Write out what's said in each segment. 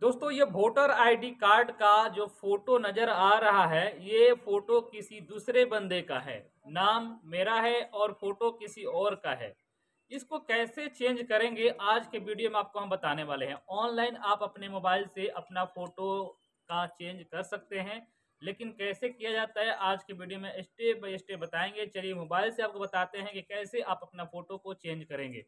दोस्तों ये voter ID card का जो फोटो नजर आ रहा है ये फोटो किसी दूसरे बंदे का है नाम मेरा है और फोटो किसी और का है इसको कैसे चेंज करेंगे आज के वीडियो में आपको हम बताने वाले हैं ऑनलाइन आप अपने मोबाइल से अपना फोटो का चेंज कर सकते हैं लेकिन कैसे किया जाता है आज के वीडियो में स्टेप बाय स्टेप बताएंगे चलिए मोबाइल से आपको बताते हैं कि कैसे आप अपना फोटो को चेंज करेंगे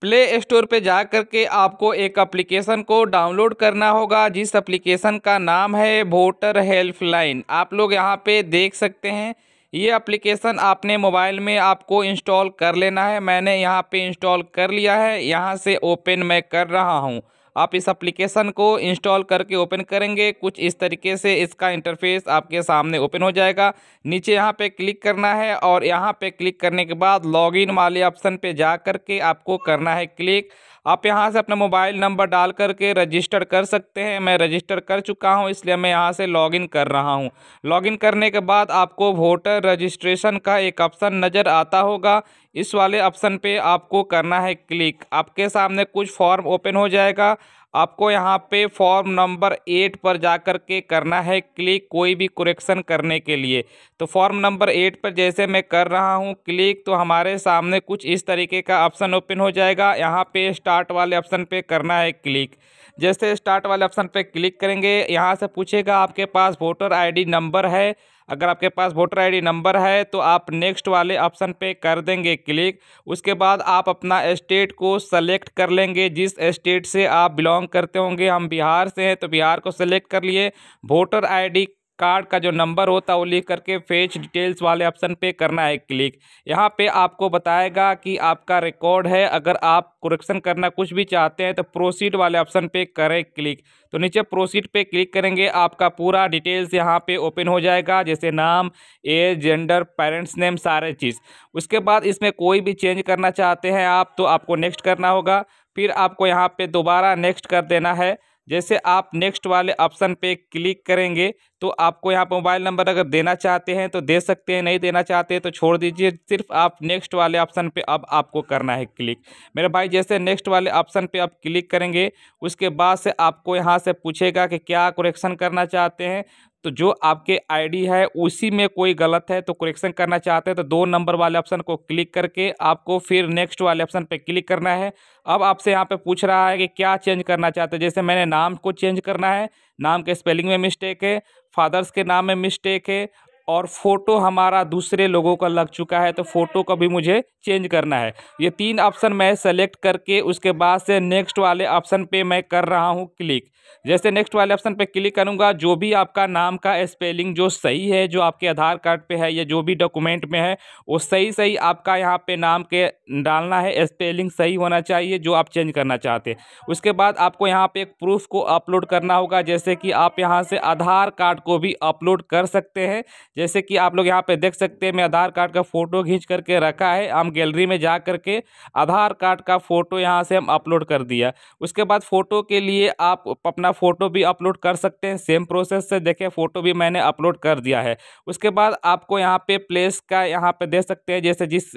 प्ले स्टोर पे जा कर के आपको एक एप्लीकेशन को डाउनलोड करना होगा जिस एप्लीकेशन का नाम है वोटर हेल्पलाइन आप लोग यहाँ पे देख सकते हैं ये एप्लीकेशन आपने मोबाइल में आपको इंस्टॉल कर लेना है मैंने यहाँ पे इंस्टॉल कर लिया है यहाँ से ओपन मैं कर रहा हूँ आप इस एप्लीकेशन को इंस्टॉल करके ओपन करेंगे कुछ इस तरीके से इसका इंटरफेस आपके सामने ओपन हो जाएगा नीचे यहाँ पे क्लिक करना है और यहाँ पे क्लिक करने के बाद लॉगिन वाले ऑप्शन पे जा करके आपको करना है क्लिक आप यहाँ से अपना मोबाइल नंबर डाल करके रजिस्टर कर सकते हैं मैं रजिस्टर कर चुका हूँ इसलिए मैं यहाँ से लॉगिन कर रहा हूँ लॉगिन करने के बाद आपको वोटर रजिस्ट्रेशन का एक ऑप्शन नज़र आता होगा इस वाले ऑप्शन पे आपको करना है क्लिक आपके सामने कुछ फॉर्म ओपन हो जाएगा आपको यहाँ पे फॉर्म नंबर एट पर जा कर के करना है क्लिक कोई भी कुरेक्शन करने के लिए तो फॉर्म नंबर एट पर जैसे मैं कर रहा हूँ क्लिक तो हमारे सामने कुछ इस तरीके का ऑप्शन ओपन हो जाएगा यहाँ पे स्टार्ट वाले ऑप्शन पे करना है क्लिक जैसे स्टार्ट वाले ऑप्शन पे क्लिक करेंगे यहाँ से पूछेगा आपके पास वोटर आई नंबर है अगर आपके पास वोटर आईडी नंबर है तो आप नेक्स्ट वाले ऑप्शन पे कर देंगे क्लिक उसके बाद आप अपना स्टेट को सेलेक्ट कर लेंगे जिस स्टेट से आप बिलोंग करते होंगे हम बिहार से हैं तो बिहार को सेलेक्ट कर लिए वोटर आईडी कार्ड का जो नंबर होता है वो लिख करके फेच डिटेल्स वाले ऑप्शन पे करना है क्लिक यहाँ पे आपको बताएगा कि आपका रिकॉर्ड है अगर आप कुरेक्शन करना कुछ भी चाहते हैं तो प्रोसीड वाले ऑप्शन पे करें क्लिक तो नीचे प्रोसीड पे क्लिक करेंगे आपका पूरा डिटेल्स यहाँ पे ओपन हो जाएगा जैसे नाम एज जेंडर पेरेंट्स नेम सारे चीज़ उसके बाद इसमें कोई भी चेंज करना चाहते हैं आप तो आपको नेक्स्ट करना होगा फिर आपको यहाँ पर दोबारा नेक्स्ट कर देना है जैसे आप नेक्स्ट वाले ऑप्शन पे क्लिक करेंगे तो आपको यहाँ पर मोबाइल नंबर अगर देना चाहते हैं तो दे सकते हैं नहीं देना चाहते हैं तो छोड़ दीजिए सिर्फ आप नेक्स्ट वाले ऑप्शन पे अब आपको करना है क्लिक मेरे भाई जैसे नेक्स्ट वाले ऑप्शन पे आप क्लिक करेंगे उसके बाद से आपको यहाँ से पूछेगा कि क्या कुरेक्शन करना चाहते हैं तो जो आपके आईडी है उसी में कोई गलत है तो करेक्शन करना चाहते हैं तो दो नंबर वाले ऑप्शन को क्लिक करके आपको फिर नेक्स्ट वाले ऑप्शन पे क्लिक करना है अब आपसे यहाँ पे पूछ रहा है कि क्या चेंज करना चाहते हैं जैसे मैंने नाम को चेंज करना है नाम के स्पेलिंग में मिस्टेक है फादर्स के नाम में मिस्टेक है और फ़ोटो हमारा दूसरे लोगों का लग चुका है तो फ़ोटो का भी मुझे चेंज करना है ये तीन ऑप्शन मैं सेलेक्ट करके उसके बाद से नेक्स्ट वाले ऑप्शन पे मैं कर रहा हूँ क्लिक जैसे नेक्स्ट वाले ऑप्शन पे क्लिक करूँगा जो भी आपका नाम का स्पेलिंग जो सही है जो आपके आधार कार्ड पे है या जो भी डॉक्यूमेंट में है वो सही सही आपका यहाँ पे नाम के डालना है स्पेलिंग सही होना चाहिए जो आप चेंज करना चाहते हैं उसके बाद आपको यहाँ पे एक प्रूफ को अपलोड करना होगा जैसे कि आप यहाँ से आधार कार्ड को भी अपलोड कर सकते हैं जैसे कि आप लोग यहाँ पे देख सकते हैं मैं आधार कार्ड का फ़ोटो खींच करके रखा है हम गैलरी में जा करके आधार कार्ड का फ़ोटो यहाँ से हम अपलोड कर दिया उसके बाद फ़ोटो के लिए आप अपना फ़ोटो भी अपलोड कर सकते हैं सेम प्रोसेस से देखें फ़ोटो भी मैंने अपलोड कर दिया है उसके बाद आपको यहाँ पे प्लेस का यहाँ पे दे सकते हैं जैसे जिस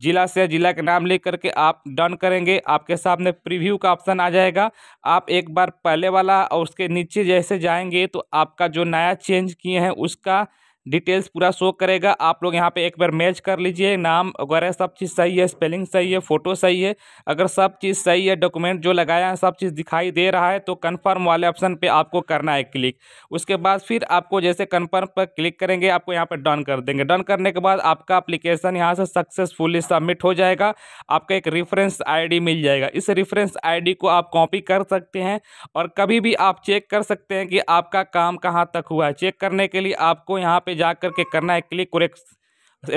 ज़िला से ज़िला का नाम लिख करके आप डन करेंगे आपके सामने प्रिव्यू का ऑप्शन आ जाएगा आप एक बार पहले वाला और उसके नीचे जैसे जाएंगे तो आपका जो नया चेंज किए हैं उस उसका डिटेल्स पूरा शो करेगा आप लोग यहाँ पे एक बार मैच कर लीजिए नाम वगैरह सब चीज़ सही है स्पेलिंग सही है फ़ोटो सही है अगर सब चीज़ सही है डॉक्यूमेंट जो लगाया है सब चीज़ दिखाई दे रहा है तो कन्फर्म वाले ऑप्शन पे आपको करना है क्लिक उसके बाद फिर आपको जैसे कन्फर्म पर क्लिक करेंगे आपको यहाँ पर डन कर देंगे डन करने के बाद आपका अप्लीकेशन यहाँ से सक्सेसफुली सबमिट हो जाएगा आपका एक रेफरेंस आई मिल जाएगा इस रेफरेंस आई को आप कॉपी कर सकते हैं और कभी भी आप चेक कर सकते हैं कि आपका काम कहाँ तक हुआ है चेक करने के लिए आपको यहाँ पर पे जा कर के करना है क्लिक और एक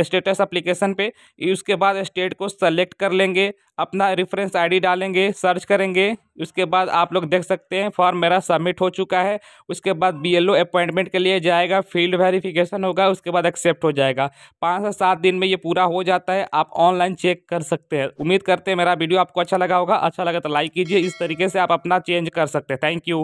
स्टेटस अप्लीकेशन पे उसके बाद स्टेट को सेलेक्ट कर लेंगे अपना रेफरेंस आईडी डालेंगे सर्च करेंगे उसके बाद आप लोग देख सकते हैं फॉर्म मेरा सबमिट हो चुका है उसके बाद बीएलओ अपॉइंटमेंट के लिए जाएगा फील्ड वेरिफिकेशन होगा उसके बाद एक्सेप्ट हो जाएगा पाँच से सात दिन में ये पूरा हो जाता है आप ऑनलाइन चेक कर सकते हैं उम्मीद करते हैं मेरा वीडियो आपको अच्छा लगा होगा अच्छा लगा तो लाइक कीजिए इस तरीके से आप अपना चेंज कर सकते हैं थैंक यू